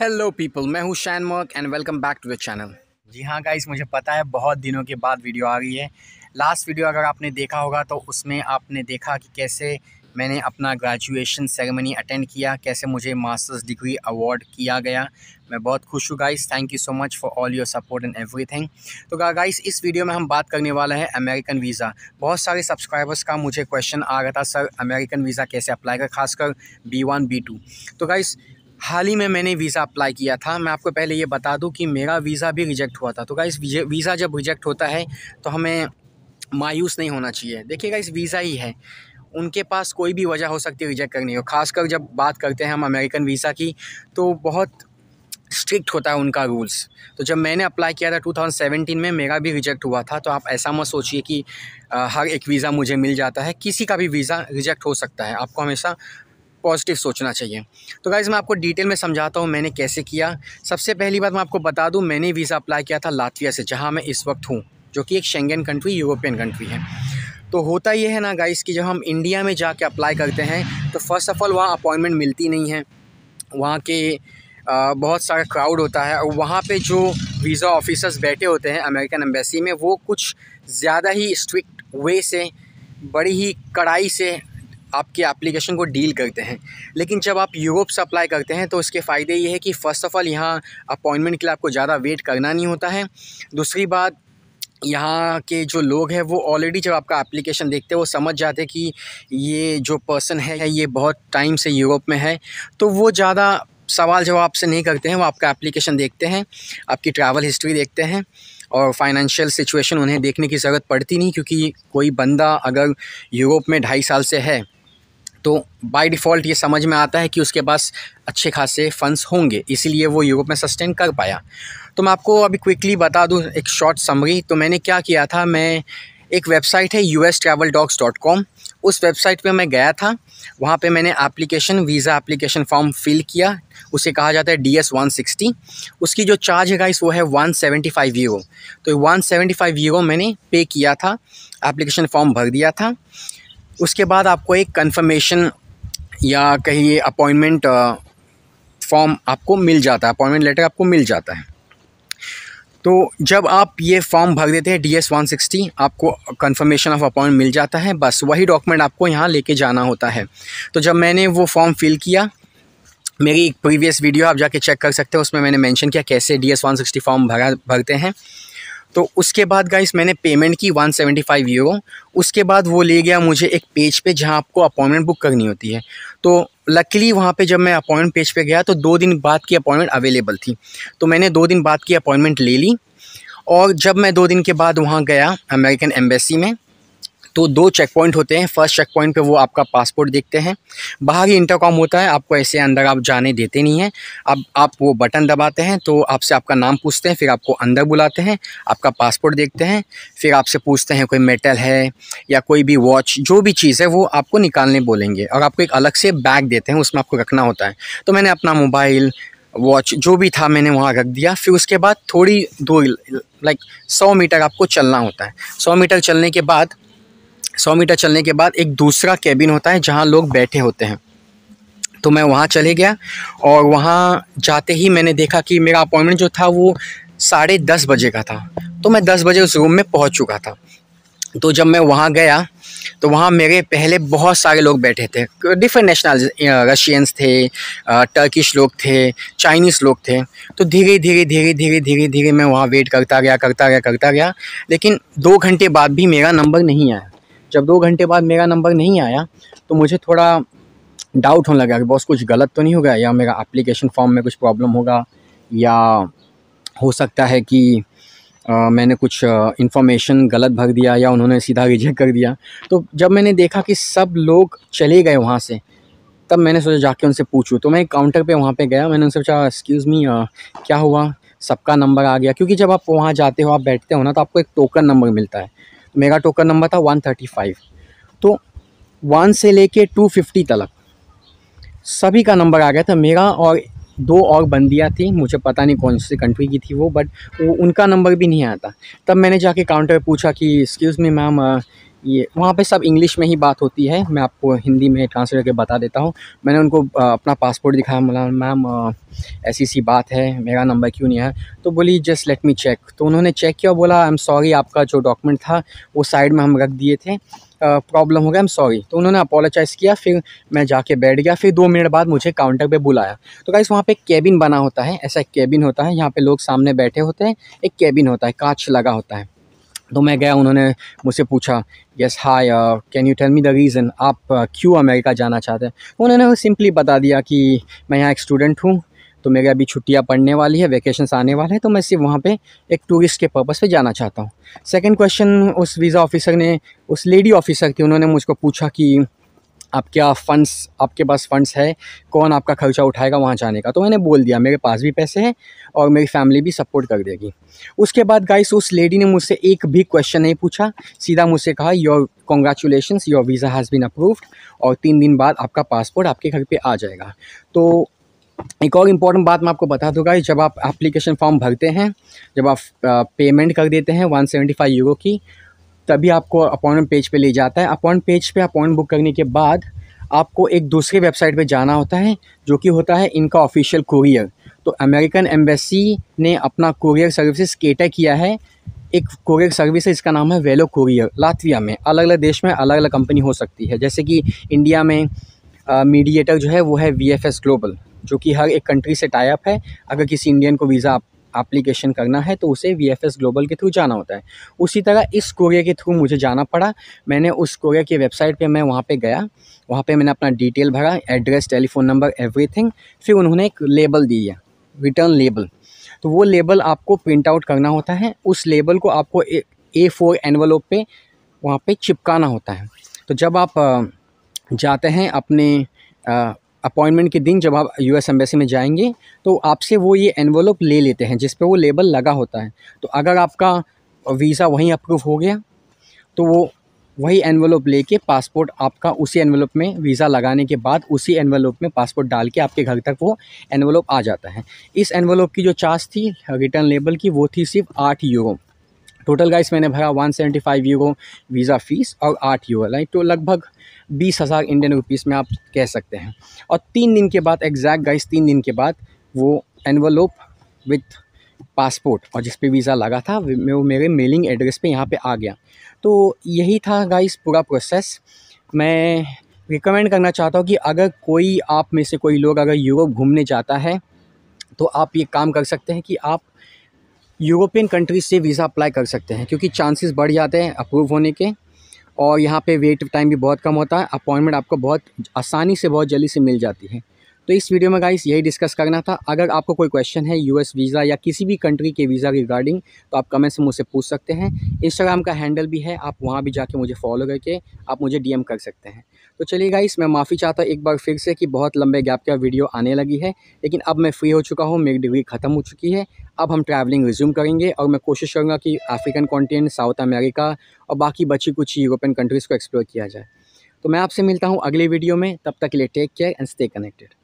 hello people मैं हूँ Shane Merk and welcome back to the channel जी हाँ गाइस मुझे पता है बहुत दिनों के बाद वीडियो आ गई है लास्ट वीडियो अगर आपने देखा होगा तो उसमें आपने देखा कि कैसे मैंने अपना ग्रेजुएशन सेरेमनी अटेंड किया कैसे मुझे मास्टर्स डिग्री अवार्ड किया गया मैं बहुत खुश हूँ guys thank you so much for all your support and everything तो गाइस इस वीडियो में हम बात करने वाला है अमेरिकन वीज़ा बहुत सारे सब्सक्राइबर्स का मुझे क्वेश्चन आ रहा था सर अमेरिकन वीज़ा कैसे अप्लाई कर खासकर बी वन बी टू तो गाइस हाल ही में मैंने वीज़ा अप्लाई किया था मैं आपको पहले ये बता दूं कि मेरा वीज़ा भी रिजेक्ट हुआ था तो गाइस वीज़ा जब रिजेक्ट होता है तो हमें मायूस नहीं होना चाहिए देखिए गाइस वीज़ा ही है उनके पास कोई भी वजह हो सकती है रिजेक्ट करने की खासकर जब बात करते हैं हम अमेरिकन वीज़ा की तो बहुत स्ट्रिक्ट होता है उनका रूल्स तो जब मैंने अप्लाई किया था 2017 में मेरा भी रिजेक्ट हुआ था तो आप ऐसा मत सोचिए कि हर एक वीज़ा मुझे मिल जाता है किसी का भी वीज़ा रिजेक्ट हो सकता है आपको हमेशा पॉजिटिव सोचना चाहिए तो गाइज़ मैं आपको डिटेल में समझाता हूँ मैंने कैसे किया सबसे पहली बात मैं आपको बता दूँ मैंने वीज़ा अप्लाई किया था लातविया से जहाँ मैं इस वक्त हूँ जो कि एक शेंगन कंट्री यूरोपियन कंट्री है तो होता ये है ना गाइस कि जब हम इंडिया में जाके अप्लाई करते हैं तो फ़र्स्ट ऑफ़ ऑल वहाँ अपॉइंटमेंट मिलती नहीं है वहाँ के आ, बहुत सारा क्राउड होता है और वहाँ पे जो वीज़ा ऑफिसर्स बैठे होते हैं अमेरिकन एम्बेसी में वो कुछ ज़्यादा ही स्ट्रिक्ट वे से बड़ी ही कड़ाई से आपके एप्लीकेशन को डील करते हैं लेकिन जब आप यूरोप से अप्लाई करते हैं तो इसके फ़ायदे ये है कि फ़र्स्ट ऑफ़ ऑल यहाँ अपॉइंटमेंट के लिए आपको ज़्यादा वेट करना नहीं होता है दूसरी बात यहाँ के जो लोग हैं वो ऑलरेडी जब आपका एप्लीकेशन देखते हैं वो समझ जाते हैं कि ये जो पर्सन है ये बहुत टाइम से यूरोप में है तो वो ज़्यादा सवाल जवाब आपसे नहीं करते हैं वो आपका एप्लीकेशन देखते हैं आपकी ट्रैवल हिस्ट्री देखते हैं और फाइनेंशियल सिचुएशन उन्हें देखने की ज़रूरत पड़ती नहीं क्योंकि कोई बंदा अगर यूरोप में ढाई साल से है तो बाय डिफ़ॉल्ट ये समझ में आता है कि उसके पास अच्छे खासे फंड्स होंगे इसीलिए वो यूरोप में सस्टेन कर पाया तो मैं आपको अभी क्विकली बता दूँ एक शॉर्ट समरी तो मैंने क्या किया था मैं एक वेबसाइट है U S travel docs dot com उस वेबसाइट पे मैं गया था वहाँ पे मैंने application visa application form fill किया उसे कहा जाता है डी एस वन सिक्सटी उसकी जो चार्ज है गाइस वो है वन सेवेंटी फाइव यूरो तो वन सेवेंटी फाइव यूरो मैंने पे किया था एप्लीकेशन फॉर्म भर दिया था उसके बाद आपको एक कंफर्मेशन या कहिए अपॉइंटमेंट फॉर्म आपको मिल जाता है अपॉइंटमेंट लेटर आपको मिल जाता है तो जब आप ये फॉर्म भर देते हैं डी एस वन सिक्सटी आपको कंफर्मेशन ऑफ अपॉइंट मिल जाता है बस वही डॉक्यूमेंट आपको यहाँ लेके जाना होता है तो जब मैंने वो फॉर्म फिल किया मेरी एक प्रीवियस वीडियो आप जाके चेक कर सकते हैं उसमें मैंने मेंशन किया कैसे D S one sixty form भरा भरते हैं तो उसके बाद गाइस मैंने पेमेंट की 175 सेवेंटी यूरो उसके बाद वो ले गया मुझे एक पेज पे जहाँ आपको अपॉइंटमेंट बुक करनी होती है तो लकीली वहाँ पे जब मैं अपॉइंटमेंट पेज पे गया तो दो दिन बाद की अपॉइंटमेंट अवेलेबल थी तो मैंने दो दिन बाद की अपॉइंटमेंट ले ली और जब मैं दो दिन के बाद वहाँ गया अमेरिकन एम्बेसी में तो दो चेक पॉइंट होते हैं फर्स्ट चेक पॉइंट पे वो आपका पासपोर्ट देखते हैं बाहर ही इंटरकॉम होता है आपको ऐसे अंदर आप जाने देते नहीं हैं अब आप वो बटन दबाते हैं तो आपसे आपका नाम पूछते हैं फिर आपको अंदर बुलाते हैं आपका पासपोर्ट देखते हैं फिर आपसे पूछते हैं कोई मेटल है या कोई भी वॉच जो भी चीज़ है वो आपको निकालने बोलेंगे और आपको एक अलग से बैग देते हैं उसमें आपको रखना होता है तो मैंने अपना मोबाइल वॉच जो भी था मैंने वहाँ रख दिया फिर उसके बाद थोड़ी दूर लाइक सौ मीटर आपको चलना होता है सौ मीटर चलने के बाद सौ मीटर चलने के बाद एक दूसरा कैबिन होता है जहाँ लोग बैठे होते हैं तो मैं वहाँ चले गया और वहाँ जाते ही मैंने देखा कि मेरा अपॉइंटमेंट जो था वो साढ़े दस बजे का था तो मैं दस बजे उस रूम में पहुँच चुका था तो जब मैं वहाँ गया तो वहाँ मेरे पहले बहुत सारे लोग बैठे थे डिफरेंट नेशनल रशियंस थे टर्किश लोग थे चाइनीज़ लोग थे तो धीरे धीरे धीरे धीरे धीरे धीरे मैं वहाँ वेट करता गया करता गया करता गया लेकिन दो घंटे बाद भी मेरा नंबर नहीं आया जब दो घंटे बाद मेरा नंबर नहीं आया तो मुझे थोड़ा डाउट होने लगा कि बॉस कुछ गलत तो नहीं होगा या मेरा एप्लीकेशन फॉर्म में कुछ प्रॉब्लम होगा या हो सकता है कि आ, मैंने कुछ इन्फॉर्मेशन गलत भर दिया या उन्होंने सीधा रिजेक्ट कर दिया तो जब मैंने देखा कि सब लोग चले गए वहाँ से तब मैंने सोचा जाके उनसे पूछूँ तो मैं काउंटर पे वहाँ पे गया मैंने उनसे पूछा एक्सक्यूज़ मी क्या हुआ सबका नंबर आ गया क्योंकि जब आप वहाँ जाते हो आप बैठते हो ना तो आपको एक टोकन नंबर मिलता है मेगा टोकन नंबर था 135 तो वन से लेके 250 तक सभी का नंबर आ गया था मेरा और दो और बंदियाँ थी मुझे पता नहीं कौन सी कंट्री की थी वो बट वो उनका नंबर भी नहीं आता तब मैंने जाके काउंटर पूछा कि एक्सक्यूज़ मी मैम ये वहाँ पे सब इंग्लिश में ही बात होती है मैं आपको हिंदी में ट्रांसलेट करके बता देता हूँ मैंने उनको अपना पासपोर्ट दिखाया बोला मैम ऐसी सी बात है मेरा नंबर क्यों नहीं है तो बोली जस्ट लेट मी चेक तो उन्होंने चेक किया बोला आई एम सॉरी आपका जो डॉक्यूमेंट था वो साइड में हम रख दिए थे प्रॉब्लम हो गया एम सॉरी तो उन्होंने अपोलोजाइज़ किया फिर मैं जाके बैठ गया फिर दो मिनट बाद मुझे काउंटर पे बुलाया तो गाइस वहाँ पे एक केबिन बना होता है ऐसा एक केबिन होता है यहाँ पे लोग सामने बैठे होते हैं एक केबिन होता है कांच लगा होता है तो मैं गया उन्होंने मुझसे पूछा yes hi can you tell me the reason आप uh, क्यों अमेरिका जाना चाहते हैं तो उन्होंने सिंपली बता दिया कि मैं यहाँ एक स्टूडेंट हूँ तो मेरे अभी छुट्टियाँ पढ़ने वाली है वैकेशंस आने वाले हैं तो मैं सिर्फ वहाँ पे एक टूरिस्ट के पर्पज़ पे जाना चाहता हूँ सेकंड क्वेश्चन उस वीज़ा ऑफिसर ने उस लेडी ऑफिसर थी उन्होंने मुझको पूछा कि आप क्या फ़ंड्स आपके पास फ़ंड्स है कौन आपका खर्चा उठाएगा वहाँ जाने का तो मैंने बोल दिया मेरे पास भी पैसे हैं और मेरी फैमिली भी सपोर्ट कर देगी उसके बाद गाइस उस लेडी ने मुझसे एक भी क्वेश्चन नहीं पूछा सीधा मुझसे कहा your congratulation your visa has been approved और तीन दिन बाद आपका पासपोर्ट आपके घर पर आ जाएगा तो एक और इम्पॉर्टेंट बात मैं आपको बता दूँगा जब आप एप्लीकेशन फॉर्म भरते हैं जब आप पेमेंट कर देते हैं वन यूरो की तभी आपको अपॉइंटमेंट पेज पे ले जाता है अपॉइंट पेज पे अपॉइंट बुक करने के बाद आपको एक दूसरे वेबसाइट पे जाना होता है जो कि होता है इनका ऑफिशियल कुरियर तो अमेरिकन एम्बेसी ने अपना कुरियर सर्विसेज केटर किया है एक कुरियर सर्विस है इसका नाम है वेलो कुरियर लातविया में अलग अलग देश में अलग अलग कंपनी हो सकती है जैसे कि इंडिया में मीडिएटर जो है वो है वी ग्लोबल जो कि हर एक कंट्री से टाइप है अगर किसी इंडियन को वीज़ा एप्लीकेशन करना है तो उसे वी ग्लोबल के थ्रू जाना होता है उसी तरह इस कोरियर के थ्रू मुझे जाना पड़ा मैंने उस कोरियर की वेबसाइट पर मैं वहाँ पर गया वहाँ पर मैंने अपना डिटेल भरा एड्रेस टेलीफोन नंबर एवरी फिर उन्होंने एक लेबल दी है रिटर्न लेबल तो वो लेबल आपको प्रिंट आउट करना होता है उस लेबल को आपको ए फोर एनवलोप पे वहाँ पे चिपकाना होता है तो जब आप जाते हैं अपने अपॉइंटमेंट के दिन जब आप यू एस एम्बेसी में जाएंगे तो आपसे वो ये एनवलोप ले लेते हैं जिस पर वो लेबल लगा होता है तो अगर आपका वीज़ा वहीं अप्रूव हो गया तो वो वही एनवलोप लेके पासपोर्ट आपका उसी एनवलोप में वीज़ा लगाने के बाद उसी एनवलोप में पासपोर्ट डाल के आपके घर तक वो एनवलोप आ जाता है इस एनवलोप की जो चार्ज थी रिटर्न लेबल की वो थी सिर्फ आठ यूरो टोटल गाइस मैंने भरा 175 यूरो वीज़ा फ़ीस और आठ यूरो लाइक तो लगभग बीस हज़ार इंडियन रुपीस में आप कह सकते हैं और तीन दिन के बाद एग्जैक्ट गाइस तीन दिन के बाद वो एनवलोप विथ पासपोर्ट और जिस पे वीज़ा लगा था वो मेरे मेलिंग एड्रेस पे यहाँ पे आ गया तो यही था गाइस पूरा प्रोसेस मैं रिकमेंड करना चाहता हूँ कि अगर कोई आप में से कोई लोग अगर यूरोप घूमने जाता है तो आप ये काम कर सकते हैं कि आप यूरोपियन कंट्रीज से वीज़ा अप्लाई कर सकते हैं क्योंकि चांसेस बढ़ जाते हैं अप्रूव होने के और यहाँ पे वेट टाइम भी बहुत कम होता है अपॉइंटमेंट आपको बहुत आसानी से बहुत जल्दी से मिल जाती है तो इस वीडियो में गाइस यही डिस्कस करना था अगर आपको कोई क्वेश्चन है यूएस वीज़ा या किसी भी कंट्री के वीज़ा रिगार्डिंग तो आप कमेंट से मुझसे पूछ सकते हैं इंस्टाग्राम का हैंडल भी है आप वहाँ भी जाके मुझे फॉलो करके आप मुझे डी कर सकते हैं तो चलिए गाइस मैं माफ़ी चाहता हूँ एक बार फिर से कि बहुत लंबे गैप का वीडियो आने लगी है लेकिन अब मैं फ्री हो चुका हूँ मेरी डिग्री ख़त्म हो चुकी है अब हम ट्रैवलिंग रिज्यूम करेंगे और मैं कोशिश करूँगा कि अफ्रीकन कॉन्टीनेंट साउथ अमेरिका और बाकी बची कुछ यूरोपियन कंट्रीज़ को एक्सप्लोर किया जाए तो मैं आपसे मिलता हूँ अगले वीडियो में तब तक के लिए take care and stay connected